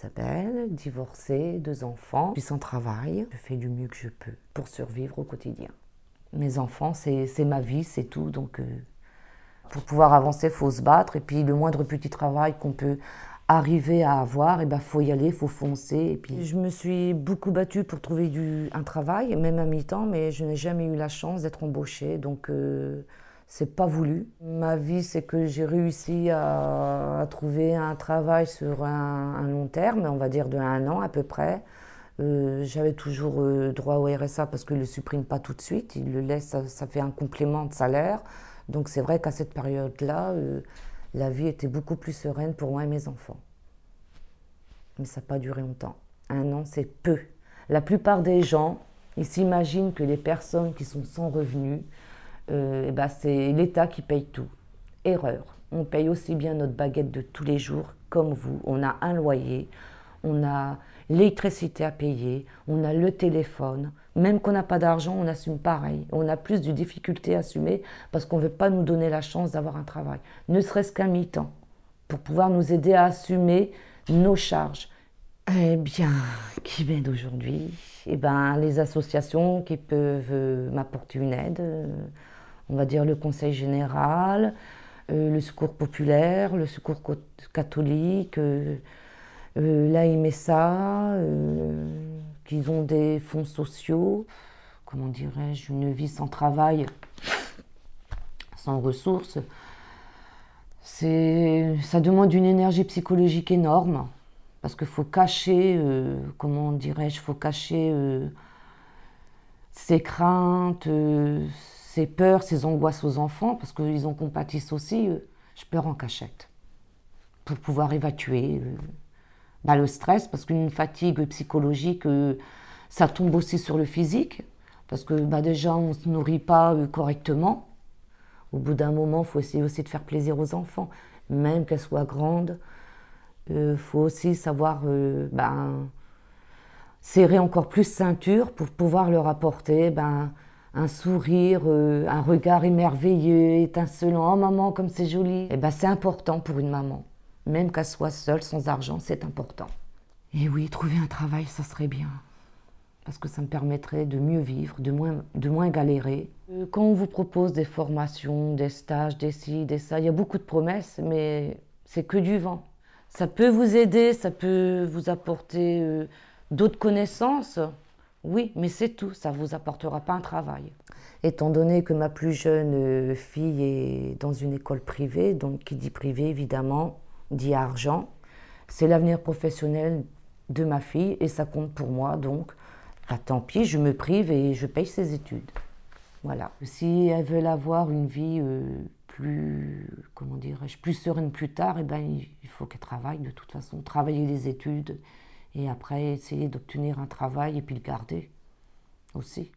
s'appelle, divorcée, deux enfants, puis sans travail. Je fais du mieux que je peux pour survivre au quotidien. Mes enfants, c'est ma vie, c'est tout. Donc, euh, pour pouvoir avancer, il faut se battre. Et puis, le moindre petit travail qu'on peut arriver à avoir, il eh ben, faut y aller, faut foncer. Et puis, je me suis beaucoup battue pour trouver du, un travail, même à mi-temps, mais je n'ai jamais eu la chance d'être embauchée. Donc, euh, c'est pas voulu. Ma vie, c'est que j'ai réussi à, trouver un travail sur un, long terme, on va dire de un an à peu près. Euh, j'avais toujours euh, droit au RSA parce qu'ils ne le supprime pas tout de suite, il le laissent, ça, fait un complément de salaire. Donc c'est vrai qu'à cette période-là, euh, la vie était beaucoup plus sereine pour moi et mes enfants. Mais ça n'a pas duré longtemps. Un an, c'est peu. La plupart des gens, ils s'imaginent que les personnes qui sont sans revenus, euh, eh ben, c'est l'État qui paye tout. Erreur. On paye aussi bien notre baguette de tous les jours comme vous. On a un loyer, on a l'électricité à payer, on a le téléphone. Même qu'on n'a pas d'argent, on assume pareil. On a plus de difficultés à assumer parce qu'on ne veut pas nous donner la chance d'avoir un travail. Ne serait-ce qu'un mi-temps pour pouvoir nous aider à assumer nos charges. Eh bien, qui m'aide aujourd'hui Eh bien, les associations qui peuvent m'apporter une aide. Euh, on va dire le Conseil général, euh, le Secours populaire, le Secours catholique, euh, euh, euh qui ont des fonds sociaux, comment dirais-je, une vie sans travail, sans ressources. c'est Ça demande une énergie psychologique énorme, parce qu'il faut cacher, comment dirais-je, faut cacher ses craintes, ces peurs, ces angoisses aux enfants, parce qu'ils en compatissent aussi, euh, je pleure en cachette pour pouvoir évacuer euh, bah, le stress, parce qu'une fatigue psychologique, euh, ça tombe aussi sur le physique, parce que bah, déjà on ne se nourrit pas correctement. Au bout d'un moment, il faut essayer aussi de faire plaisir aux enfants, même qu'elles soient grandes. Il faut aussi savoir bah, serrer encore plus ceinture pour pouvoir leur apporter... ben un sourire, euh, un regard émerveillé, étincelant. Oh maman, comme c'est joli. Eh ben, c'est important pour une maman. Même qu'elle soit seule, sans argent, c'est important. Et eh oui, trouver un travail, ça serait bien. Parce que ça me permettrait de mieux vivre, de moins, de moins galérer. Euh, quand on vous propose des formations, des stages, des ci, des ça, il y a beaucoup de promesses, mais c'est que du vent. Ça peut vous aider, ça peut vous apporter euh, d'autres connaissances, oui, mais c'est tout, ça ne vous apportera pas un travail. Étant donné que ma plus jeune euh, fille est dans une école privée, donc qui dit privé évidemment, dit argent, c'est l'avenir professionnel de ma fille et ça compte pour moi, donc bah, tant pis, je me prive et je paye ses études. Voilà. Si elles veulent avoir une vie euh, plus, comment dirais-je, plus sereine plus tard, eh ben, il faut qu'elles travaillent de toute façon, travailler les études et après essayer d'obtenir un travail et puis le garder aussi.